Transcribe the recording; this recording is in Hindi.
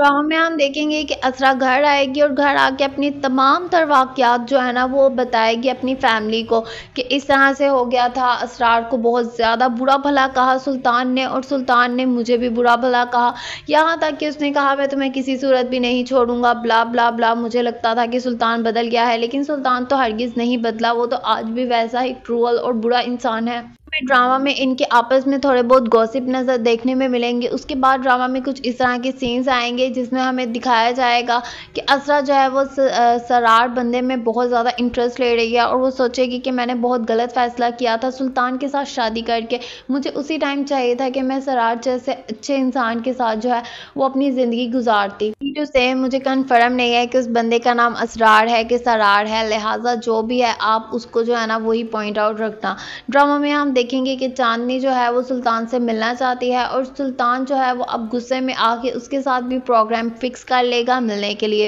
ड्रामा तो में हम देखेंगे कि असरा घर आएगी और घर आके अपनी तमाम तर वाक़ात जो है ना वो बताएगी अपनी फैमिली को कि इस तरह से हो गया था असरार को बहुत ज़्यादा बुरा भला कहा सुल्तान ने और सुल्तान ने मुझे भी बुरा भला कहा यहाँ तक कि उसने कहा मैं तुम्हें किसी सूरत भी नहीं छोड़ूंगा ब्ला ब्ला ब्ला मुझे लगता था कि सुल्तान बदल गया है लेकिन सुल्तान तो हरगिज़ नहीं बदला वो तो आज भी वैसा ही क्रूअल और बुरा इंसान है में ड्रामा में इनके आपस में थोड़े बहुत गॉसिप नज़र देखने में मिलेंगे उसके बाद ड्रामा में कुछ इस तरह के सीन्स आएंगे जिसमें हमें दिखाया जाएगा कि असरा जो है वो सरार बंदे में बहुत ज़्यादा इंटरेस्ट ले रही है और वो सोचेगी कि मैंने बहुत गलत फ़ैसला किया था सुल्तान के साथ शादी करके मुझे उसी टाइम चाहिए था कि मैं सरार जैसे अच्छे इंसान के साथ जो है वो अपनी ज़िंदगी गुजारती टू से मुझे कन्फर्म नहीं है कि उस बंदे का नाम असरार है कि सरार है लिहाजा जो भी है आप उसको जो है ना वही पॉइंट आउट रखना ड्रामा में हम देखेंगे कि चांदनी जो है वो सुल्तान से मिलना चाहती है और सुल्तान जो है वो अब गुस्से में आके उसके साथ भी प्रोग्राम फिक्स कर लेगा मिलने के लिए